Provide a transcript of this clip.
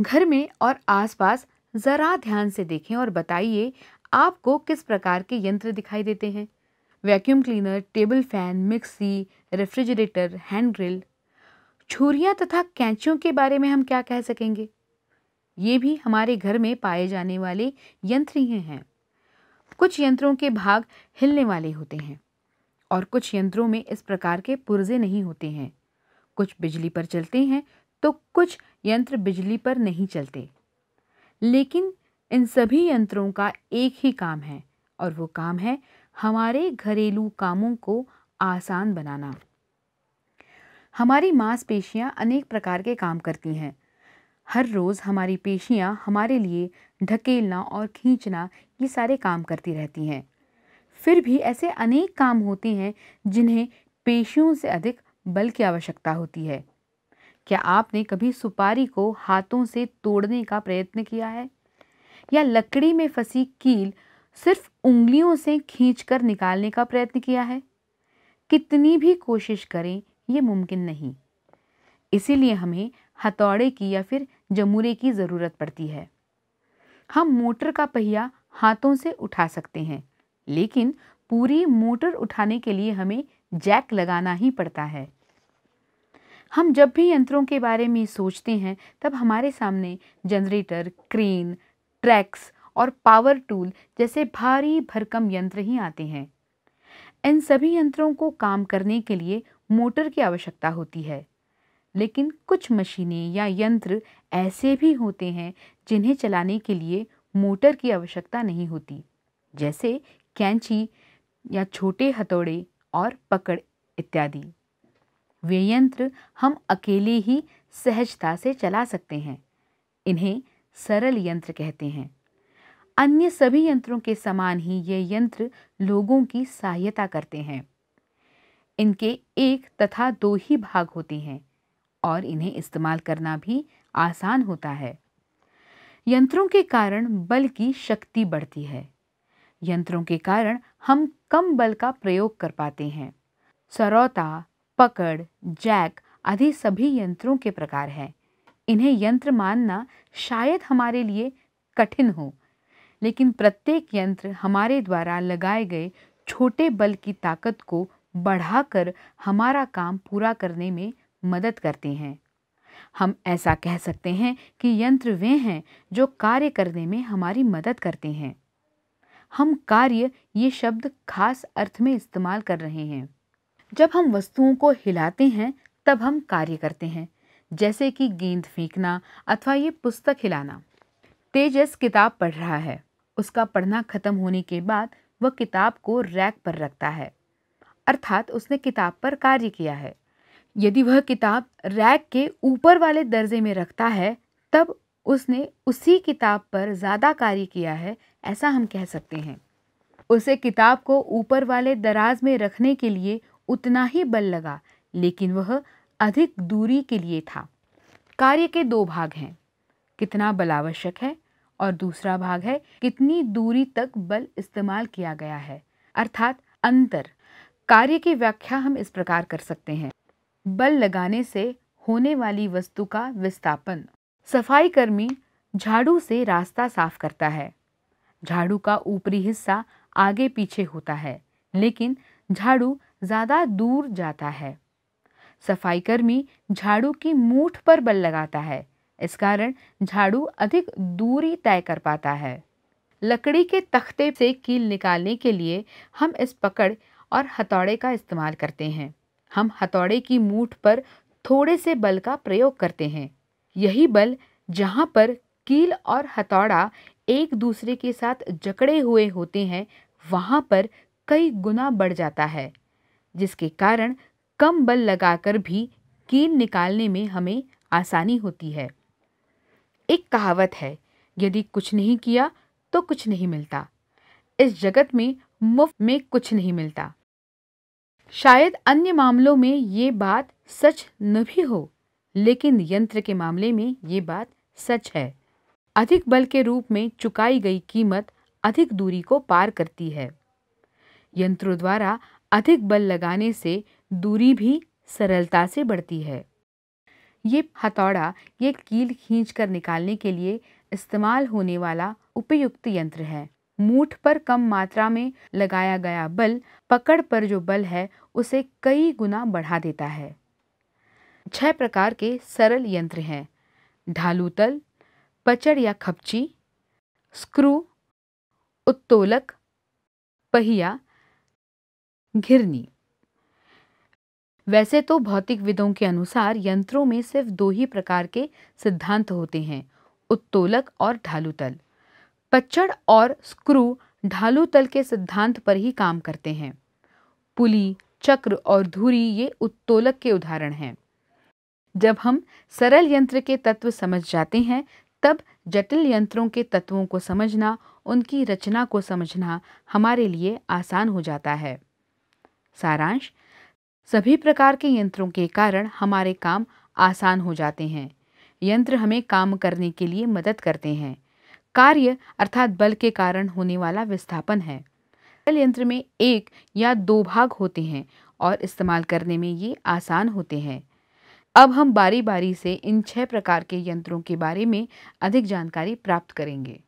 घर में और आसपास ज़रा ध्यान से देखें और बताइए आपको किस प्रकार के यंत्र दिखाई देते हैं vacuum cleaner table fan mixie refrigerator hand grill छुरियाँ तथा कैंचियों के बारे में हम क्या कह सकेंगे ये भी हमारे घर में पाए जाने वाले यंत्र ही हैं कुछ यंत्रों के भाग हिलने वाले होते हैं और कुछ यंत्रों में इस प्रकार के पुर्जे नहीं होते हैं कुछ बिजली पर चलते हैं तो कुछ यंत्र बिजली पर नहीं चलते लेकिन इन सभी यंत्रों का एक ही काम है और वो काम है हमारे घरेलू कामों को आसान बनाना हमारी मांसपेशियां अनेक प्रकार के काम करती हैं हर रोज़ हमारी पेशियां हमारे लिए ढकेलना और खींचना ये सारे काम करती रहती हैं फिर भी ऐसे अनेक काम होते हैं जिन्हें पेशियों से अधिक बल की आवश्यकता होती है क्या आपने कभी सुपारी को हाथों से तोड़ने का प्रयत्न किया है या लकड़ी में फंसी कील सिर्फ उंगलियों से खींचकर निकालने का प्रयत्न किया है कितनी भी कोशिश करें ये मुमकिन नहीं इसीलिए हमें हथौड़े की या फिर जमूरे की ज़रूरत पड़ती है हम मोटर का पहिया हाथों से उठा सकते हैं लेकिन पूरी मोटर उठाने के लिए हमें जैक लगाना ही पड़ता है हम जब भी यंत्रों के बारे में सोचते हैं तब हमारे सामने जनरेटर क्रेन ट्रैक्स और पावर टूल जैसे भारी भरकम यंत्र ही आते हैं इन सभी यंत्रों को काम करने के लिए मोटर की आवश्यकता होती है लेकिन कुछ मशीनें या यंत्र ऐसे भी होते हैं जिन्हें चलाने के लिए मोटर की आवश्यकता नहीं होती जैसे कैंची या छोटे हथौड़े और पकड़ इत्यादि वे यंत्र हम अकेले ही सहजता से चला सकते हैं इन्हें सरल यंत्र कहते हैं अन्य सभी यंत्रों के समान ही ये यंत्र लोगों की सहायता करते हैं इनके एक तथा दो ही भाग होते हैं और इन्हें इस्तेमाल करना भी आसान होता है यंत्रों के कारण बल की शक्ति बढ़ती है यंत्रों के कारण हम कम बल का प्रयोग कर पाते हैं सरौता पकड़ जैक आदि सभी यंत्रों के प्रकार हैं इन्हें यंत्र मानना शायद हमारे लिए कठिन हो लेकिन प्रत्येक यंत्र हमारे द्वारा लगाए गए छोटे बल की ताकत को बढ़ाकर हमारा काम पूरा करने में मदद करते हैं हम ऐसा कह सकते हैं कि यंत्र वे हैं जो कार्य करने में हमारी मदद करते हैं हम कार्य ये शब्द खास अर्थ में इस्तेमाल कर रहे हैं जब हम वस्तुओं को हिलाते हैं तब हम कार्य करते हैं जैसे कि गेंद फेंकना अथवा ये पुस्तक हिलाना तेजस किताब पढ़ रहा है उसका पढ़ना खत्म होने के बाद वह किताब को रैक पर रखता है अर्थात उसने किताब पर कार्य किया है यदि वह किताब रैक के ऊपर वाले दर्जे में रखता है तब उसने उसी किताब पर ज़्यादा कार्य किया है ऐसा हम कह सकते हैं उसे किताब को ऊपर वाले दराज में रखने के लिए उतना ही बल लगा लेकिन वह अधिक दूरी के लिए था कार्य के दो भाग हैं कितना बल आवश्यक है और दूसरा भाग है कितनी दूरी तक बल इस्तेमाल किया गया है अर्थात अंतर कार्य की व्याख्या हम इस प्रकार कर सकते हैं बल लगाने से होने वाली वस्तु का विस्थापन सफाई कर्मी झाड़ू से रास्ता साफ करता है झाड़ू का ऊपरी हिस्सा आगे पीछे होता है लेकिन झाड़ू ज़्यादा दूर जाता है सफाईकर्मी झाड़ू की मूठ पर बल लगाता है इस कारण झाड़ू अधिक दूरी तय कर पाता है लकड़ी के तख्ते से कील निकालने के लिए हम इस पकड़ और हथौड़े का इस्तेमाल करते हैं हम हथौड़े की मूठ पर थोड़े से बल का प्रयोग करते हैं यही बल जहाँ पर कील और हथौड़ा एक दूसरे के साथ जकड़े हुए होते हैं वहाँ पर कई गुना बढ़ जाता है जिसके कारण कम बल लगाकर भी कील निकालने में हमें आसानी होती है एक कहावत है यदि कुछ नहीं किया तो कुछ नहीं मिलता इस जगत में मुफ्त में कुछ नहीं मिलता शायद अन्य मामलों में ये बात सच न भी हो लेकिन यंत्र के मामले में ये बात सच है अधिक बल के रूप में चुकाई गई कीमत अधिक दूरी को पार करती है यंत्रों द्वारा अधिक बल लगाने से दूरी भी सरलता से बढ़ती है ये हथौड़ा ये कील खींच कर निकालने के लिए इस्तेमाल होने वाला उपयुक्त यंत्र है मूठ पर कम मात्रा में लगाया गया बल पकड़ पर जो बल है उसे कई गुना बढ़ा देता है छह प्रकार के सरल यंत्र हैं ढालूतल पचड़ या खपची स्क्रू उत्तोलक पहिया घिरनी वैसे तो भौतिक विदों के अनुसार यंत्रों में सिर्फ दो ही प्रकार के सिद्धांत होते हैं उत्तोलक और ढालू तल पच्चड़ और स्क्रू ढालू तल के सिद्धांत पर ही काम करते हैं पुली चक्र और धुरी ये उत्तोलक के उदाहरण हैं जब हम सरल यंत्र के तत्व समझ जाते हैं तब जटिल यंत्रों के तत्वों को समझना उनकी रचना को समझना हमारे लिए आसान हो जाता है सारांश सभी प्रकार के यंत्रों के कारण हमारे काम आसान हो जाते हैं यंत्र हमें काम करने के लिए मदद करते हैं कार्य अर्थात बल के कारण होने वाला विस्थापन है बल यंत्र में एक या दो भाग होते हैं और इस्तेमाल करने में ये आसान होते हैं अब हम बारी बारी से इन छह प्रकार के यंत्रों के बारे में अधिक जानकारी प्राप्त करेंगे